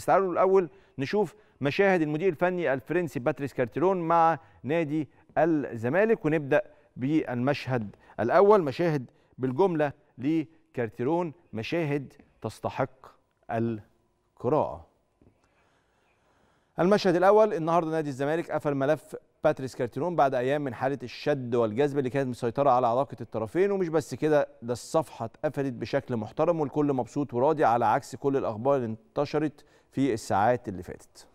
بس تعالوا الاول نشوف مشاهد المدير الفني الفرنسي باتريس كارتيرون مع نادي الزمالك ونبدا بالمشهد الاول مشاهد بالجمله لكارتيرون مشاهد تستحق القراءه المشهد الاول النهارده نادي الزمالك قفل ملف باتريس كارتيرون بعد ايام من حاله الشد والجذب اللي كانت مسيطره على علاقه الطرفين ومش بس كده ده الصفحه اتقفلت بشكل محترم والكل مبسوط وراضي على عكس كل الاخبار اللي انتشرت في الساعات اللي فاتت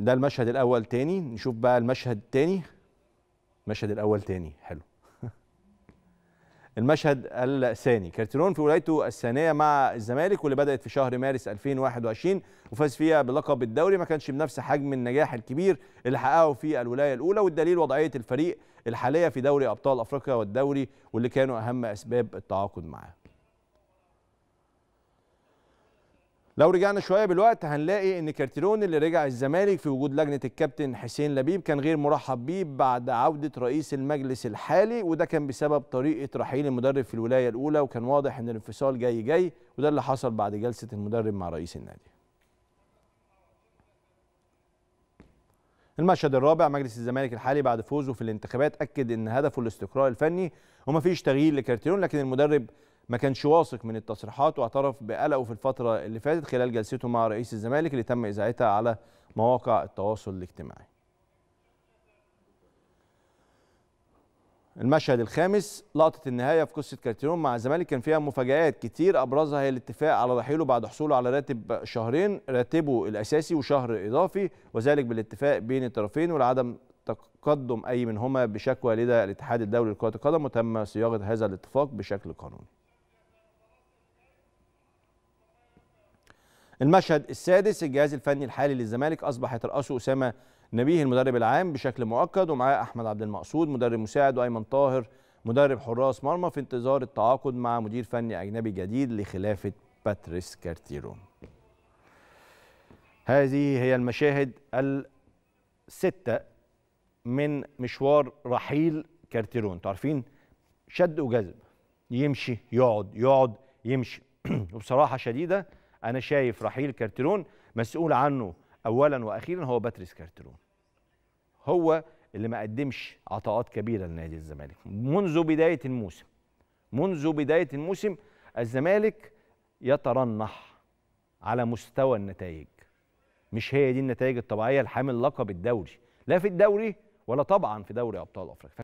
ده المشهد الاول تاني نشوف بقى المشهد التاني المشهد الاول تاني حلو المشهد الثاني كارتيرون في ولايته الثانيه مع الزمالك واللي بدات في شهر مارس 2021 وفاز فيها بلقب الدوري ما كانش بنفس حجم النجاح الكبير اللي حققه في الولايه الاولى والدليل وضعيه الفريق الحاليه في دوري ابطال افريقيا والدوري واللي كانوا اهم اسباب التعاقد معاه لو رجعنا شويه بالوقت هنلاقي ان كارتيرون اللي رجع الزمالك في وجود لجنه الكابتن حسين لبيب كان غير مرحب بيه بعد عوده رئيس المجلس الحالي وده كان بسبب طريقه رحيل المدرب في الولايه الاولى وكان واضح ان الانفصال جاي جاي وده اللي حصل بعد جلسه المدرب مع رئيس النادي. المشهد الرابع مجلس الزمالك الحالي بعد فوزه في الانتخابات اكد ان هدفه الاستقرار الفني ومفيش تغيير لكارتيرون لكن المدرب ما كانش واثق من التصريحات واعترف بقلقه في الفترة اللي فاتت خلال جلسته مع رئيس الزمالك اللي تم إذاعتها على مواقع التواصل الاجتماعي المشهد الخامس لقطة النهاية في قصة كارتيرون مع الزمالك كان فيها مفاجآت كتير أبرزها هي الاتفاق على رحيله بعد حصوله على راتب شهرين راتبه الأساسي وشهر إضافي وذلك بالاتفاق بين الطرفين ولعدم تقدم أي منهما بشكوى لدى الاتحاد الدولي لكرة القدم وتم صياغة هذا الاتفاق بشكل قانوني المشهد السادس الجهاز الفني الحالي للزمالك اصبح يترأسه اسامه نبيه المدرب العام بشكل مؤكد ومعاه احمد عبد المقصود مدرب مساعد وايمن طاهر مدرب حراس مرمى في انتظار التعاقد مع مدير فني اجنبي جديد لخلافه باتريس كارتيرو. هذه هي المشاهد السته من مشوار رحيل كارتيرون، عارفين شد وجذب يمشي يقعد يقعد يمشي وبصراحه شديده انا شايف رحيل كارتيرون مسؤول عنه اولا واخيرا هو باتريس كارتيرون هو اللي ما قدمش عطاءات كبيره لنادي الزمالك منذ بدايه الموسم منذ بدايه الموسم الزمالك يترنح على مستوى النتائج مش هي دي النتائج الطبيعيه لحامل لقب الدوري لا في الدوري ولا طبعا في دوري ابطال افريقيا